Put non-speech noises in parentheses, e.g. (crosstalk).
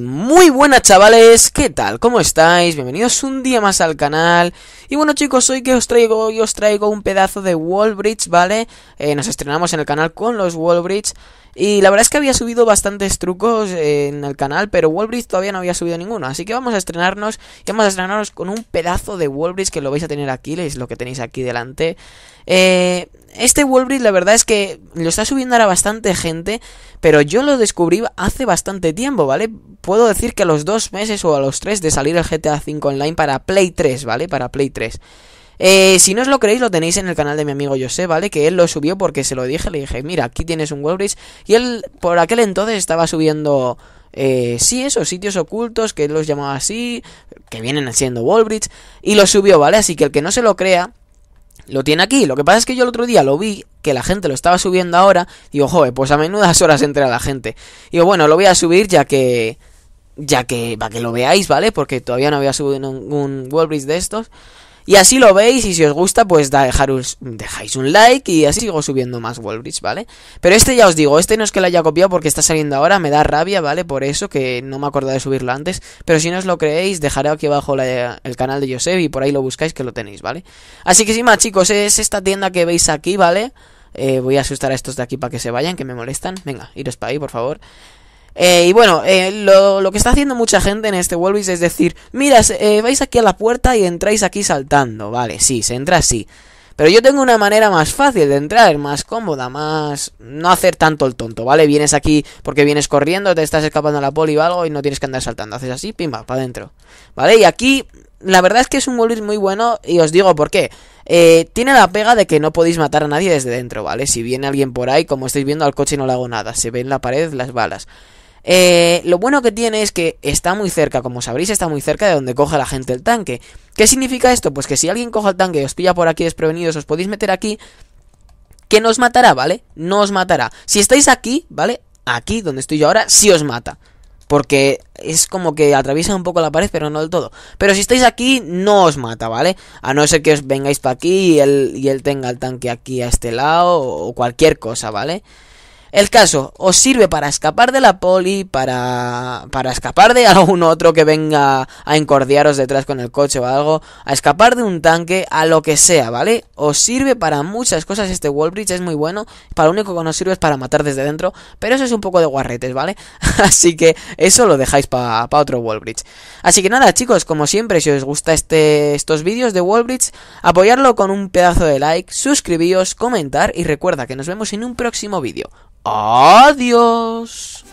muy buenas chavales, ¿qué tal? ¿Cómo estáis? Bienvenidos un día más al canal. Y bueno chicos, hoy que os traigo, hoy os traigo un pedazo de Wallbridge, ¿vale? Eh, nos estrenamos en el canal con los Wallbridge. Y la verdad es que había subido bastantes trucos eh, en el canal, pero Wallbridge todavía no había subido ninguno. Así que vamos a estrenarnos y vamos a estrenarnos con un pedazo de Wallbridge que lo vais a tener aquí, es lo que tenéis aquí delante. Eh, este Wolbridge, la verdad es que lo está subiendo ahora bastante gente, pero yo lo descubrí hace bastante tiempo, ¿vale? Puedo decir que a los dos meses o a los tres de salir el GTA V Online para Play 3, ¿vale? Para Play 3. Eh, si no os lo creéis, lo tenéis en el canal de mi amigo José, ¿vale? Que él lo subió porque se lo dije, le dije, mira, aquí tienes un Wolbridge. Y él por aquel entonces estaba subiendo... Eh, sí, esos sitios ocultos que él los llamaba así, que vienen siendo Wallbridge, y lo subió, ¿vale? Así que el que no se lo crea, lo tiene aquí. Lo que pasa es que yo el otro día lo vi, que la gente lo estaba subiendo ahora. Digo, joder, pues a menudas (laughs) horas entra la gente. Digo, bueno, lo voy a subir ya que. Ya que. Para que lo veáis, ¿vale? Porque todavía no había subido ningún Wallbridge de estos. Y así lo veis y si os gusta pues dejaros, dejáis un like y así sigo subiendo más Wallbridge, ¿vale? Pero este ya os digo, este no es que lo haya copiado porque está saliendo ahora, me da rabia, ¿vale? Por eso que no me acordé de subirlo antes, pero si no os lo creéis dejaré aquí abajo el canal de Joseph y por ahí lo buscáis que lo tenéis, ¿vale? Así que sí más chicos, es esta tienda que veis aquí, ¿vale? Eh, voy a asustar a estos de aquí para que se vayan, que me molestan. Venga, iros para ahí, por favor. Eh, y bueno, eh, lo, lo, que está haciendo mucha gente en este Wolvis es decir, mira, eh, vais aquí a la puerta y entráis aquí saltando. Vale, sí, se entra así. Pero yo tengo una manera más fácil de entrar, más cómoda, más... No hacer tanto el tonto, ¿vale? Vienes aquí porque vienes corriendo, te estás escapando a la poli o algo y no tienes que andar saltando. Haces así, pimba, para adentro. ¿Vale? Y aquí, la verdad es que es un Wolvis muy bueno y os digo por qué. tiene la pega de que no podéis matar a nadie desde dentro, ¿vale? Si viene alguien por ahí, como estáis viendo, al coche no le hago nada. Se ve en la pared las balas. Eh, lo bueno que tiene es que está muy cerca, como sabréis, está muy cerca de donde coja la gente el tanque. ¿Qué significa esto? Pues que si alguien coja el tanque y os pilla por aquí desprevenidos, os podéis meter aquí. Que nos matará, ¿vale? No os matará. Si estáis aquí, ¿vale? Aquí, donde estoy yo ahora, sí os mata. Porque es como que atraviesa un poco la pared, pero no del todo. Pero si estáis aquí, no os mata, ¿vale? A no ser que os vengáis para aquí y él, y él tenga el tanque aquí a este lado o cualquier cosa, ¿vale? vale el caso, os sirve para escapar de la poli, para, para escapar de (laughs) algún otro que venga a encordiaros detrás con el coche o algo, a escapar de un tanque, a lo que sea, ¿vale? Os sirve para muchas cosas este Wallbridge, es muy bueno, para lo único que nos sirve es para matar desde dentro, pero eso es un poco de guarretes, ¿vale? (laughs) Así que eso lo dejáis para otro Wallbridge. Así que nada, chicos, como siempre, si os gusta este, estos vídeos de Wallbridge, apoyarlo con un pedazo de like, suscribíos, comentar y recuerda que nos vemos en un próximo vídeo. Adiós.